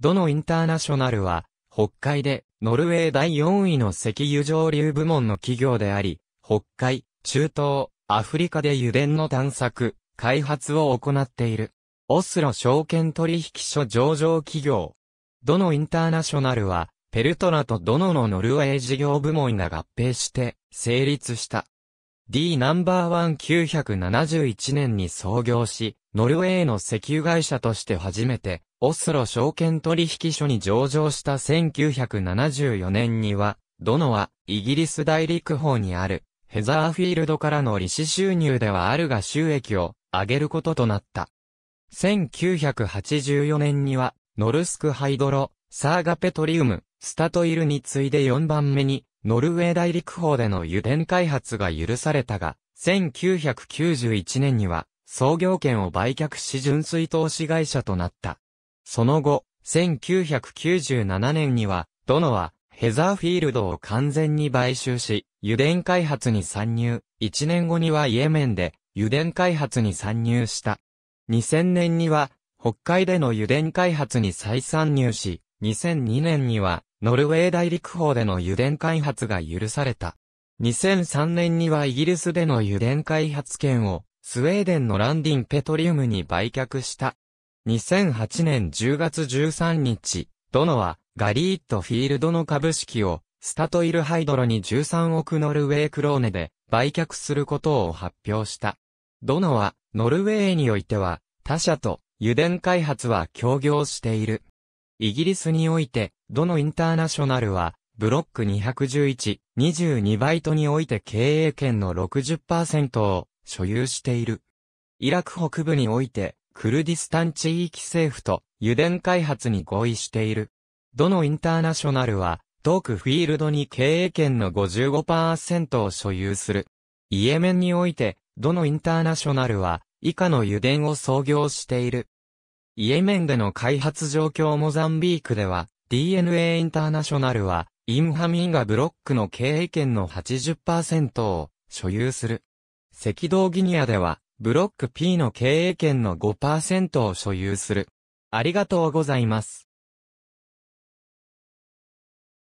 どのインターナショナルは、北海で、ノルウェー第4位の石油上流部門の企業であり、北海、中東、アフリカで油田の探索、開発を行っている。オスロ証券取引所上場企業。ドノインターナショナルは、ペルトラとドノのノルウェー事業部門が合併して、成立した。D ナンバー1971年に創業し、ノルウェーの石油会社として初めて、オスロ証券取引所に上場した1974年には、ドノは、イギリス大陸方にある、ヘザーフィールドからの利子収入ではあるが収益を上げることとなった。1984年には、ノルスクハイドロ、サーガペトリウム、スタトイルに次いで4番目に、ノルウェー大陸法での油田開発が許されたが、1991年には創業権を売却し純粋投資会社となった。その後、1997年には、ドノはヘザーフィールドを完全に買収し、油田開発に参入。1年後にはイエメンで油田開発に参入した。2000年には北海での油田開発に再参入し、2002年にはノルウェー大陸法での油田開発が許された。2003年にはイギリスでの油田開発権をスウェーデンのランディンペトリウムに売却した。2008年10月13日、ドノはガリーットフィールドの株式をスタトイルハイドロに13億ノルウェークローネで売却することを発表した。ドノはノルウェーにおいては他社と油田開発は協業している。イギリスにおいてどのインターナショナルは、ブロック211、22バイトにおいて経営権の60%を所有している。イラク北部において、クルディスタン地域政府と油田開発に合意している。どのインターナショナルは、トークフィールドに経営権の55%を所有する。イエメンにおいて、どのインターナショナルは、以下の油田を創業している。イエメンでの開発状況モザンビークでは、DNA インターナショナルは、インハミンガブロックの経営権の80%を所有する。赤道ギニアでは、ブロック P の経営権の5%を所有する。ありがとうございます。